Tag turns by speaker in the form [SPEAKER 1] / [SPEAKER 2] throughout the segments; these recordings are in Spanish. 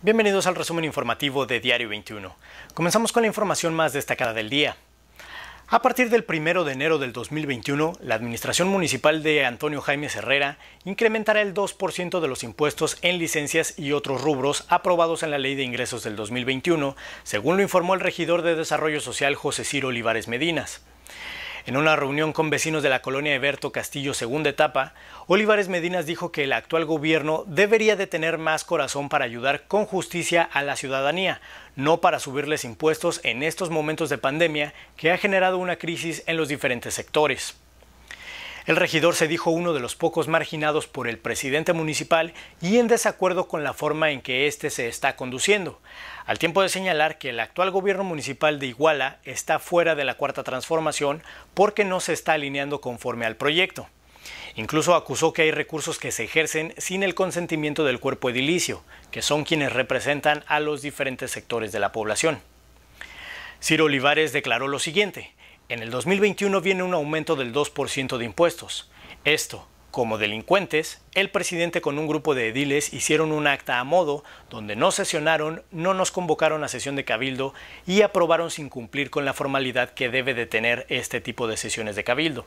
[SPEAKER 1] Bienvenidos al resumen informativo de Diario 21. Comenzamos con la información más destacada del día. A partir del 1 de enero del 2021, la Administración Municipal de Antonio Jaime Herrera incrementará el 2% de los impuestos en licencias y otros rubros aprobados en la Ley de Ingresos del 2021, según lo informó el regidor de Desarrollo Social José Ciro Olivares Medinas. En una reunión con vecinos de la colonia Eberto Castillo, segunda etapa, Olivares Medinas dijo que el actual gobierno debería de tener más corazón para ayudar con justicia a la ciudadanía, no para subirles impuestos en estos momentos de pandemia que ha generado una crisis en los diferentes sectores. El regidor se dijo uno de los pocos marginados por el presidente municipal y en desacuerdo con la forma en que éste se está conduciendo, al tiempo de señalar que el actual gobierno municipal de Iguala está fuera de la cuarta transformación porque no se está alineando conforme al proyecto. Incluso acusó que hay recursos que se ejercen sin el consentimiento del cuerpo edilicio, que son quienes representan a los diferentes sectores de la población. Ciro Olivares declaró lo siguiente. En el 2021 viene un aumento del 2% de impuestos. Esto, como delincuentes, el presidente con un grupo de ediles hicieron un acta a modo donde no sesionaron, no nos convocaron a sesión de cabildo y aprobaron sin cumplir con la formalidad que debe de tener este tipo de sesiones de cabildo.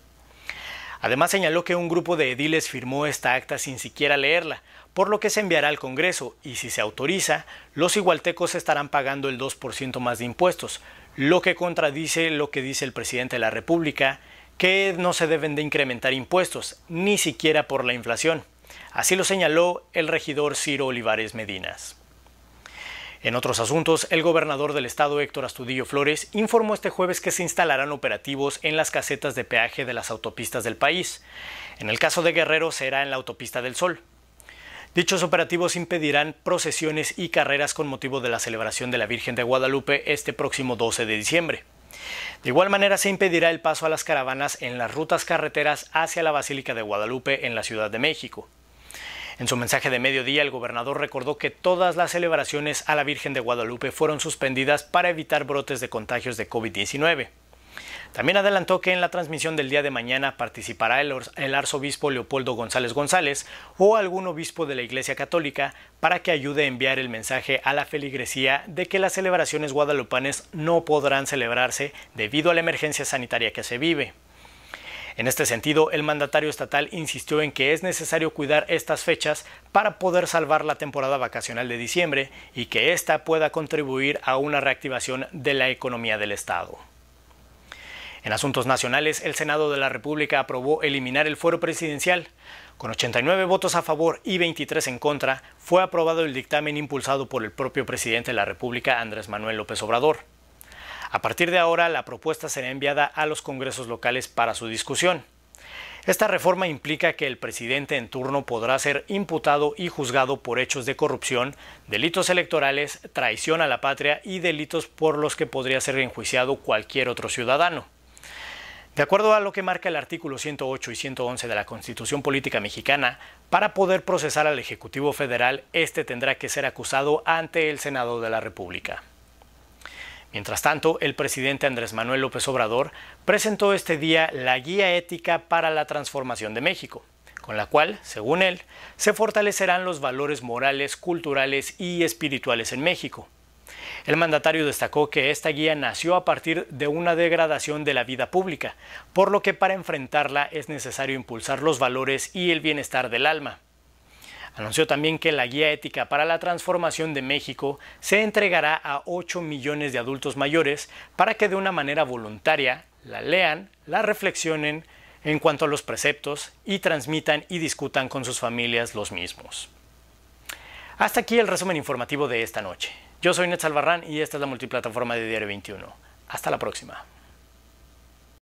[SPEAKER 1] Además señaló que un grupo de ediles firmó esta acta sin siquiera leerla, por lo que se enviará al Congreso y si se autoriza, los igualtecos estarán pagando el 2% más de impuestos, lo que contradice lo que dice el presidente de la República, que no se deben de incrementar impuestos, ni siquiera por la inflación. Así lo señaló el regidor Ciro Olivares Medinas. En otros asuntos, el gobernador del estado Héctor Astudillo Flores informó este jueves que se instalarán operativos en las casetas de peaje de las autopistas del país. En el caso de Guerrero será en la autopista del Sol. Dichos operativos impedirán procesiones y carreras con motivo de la celebración de la Virgen de Guadalupe este próximo 12 de diciembre. De igual manera se impedirá el paso a las caravanas en las rutas carreteras hacia la Basílica de Guadalupe en la Ciudad de México. En su mensaje de mediodía, el gobernador recordó que todas las celebraciones a la Virgen de Guadalupe fueron suspendidas para evitar brotes de contagios de COVID-19. También adelantó que en la transmisión del día de mañana participará el, arzobispo Leopoldo González González o algún obispo de la Iglesia Católica para que ayude a enviar el mensaje a la feligresía de que las celebraciones guadalupanes no podrán celebrarse debido a la emergencia sanitaria que se vive. En este sentido, el mandatario estatal insistió en que es necesario cuidar estas fechas para poder salvar la temporada vacacional de diciembre y que ésta pueda contribuir a una reactivación de la economía del Estado. En asuntos nacionales, el Senado de la República aprobó eliminar el fuero presidencial. Con 89 votos a favor y 23 en contra, fue aprobado el dictamen impulsado por el propio presidente de la República, Andrés Manuel López Obrador. A partir de ahora, la propuesta será enviada a los congresos locales para su discusión. Esta reforma implica que el presidente en turno podrá ser imputado y juzgado por hechos de corrupción, delitos electorales, traición a la patria y delitos por los que podría ser enjuiciado cualquier otro ciudadano. De acuerdo a lo que marca el artículo 108 y 111 de la Constitución Política Mexicana, para poder procesar al Ejecutivo Federal, este tendrá que ser acusado ante el Senado de la República. Mientras tanto, el presidente Andrés Manuel López Obrador presentó este día la Guía Ética para la Transformación de México, con la cual, según él, se fortalecerán los valores morales, culturales y espirituales en México el mandatario destacó que esta guía nació a partir de una degradación de la vida pública, por lo que para enfrentarla es necesario impulsar los valores y el bienestar del alma. Anunció también que la Guía Ética para la Transformación de México se entregará a 8 millones de adultos mayores para que de una manera voluntaria la lean, la reflexionen en cuanto a los preceptos y transmitan y discutan con sus familias los mismos. Hasta aquí el resumen informativo de esta noche. Yo soy Nets Albarrán y esta es la multiplataforma de Diario 21. Hasta la próxima.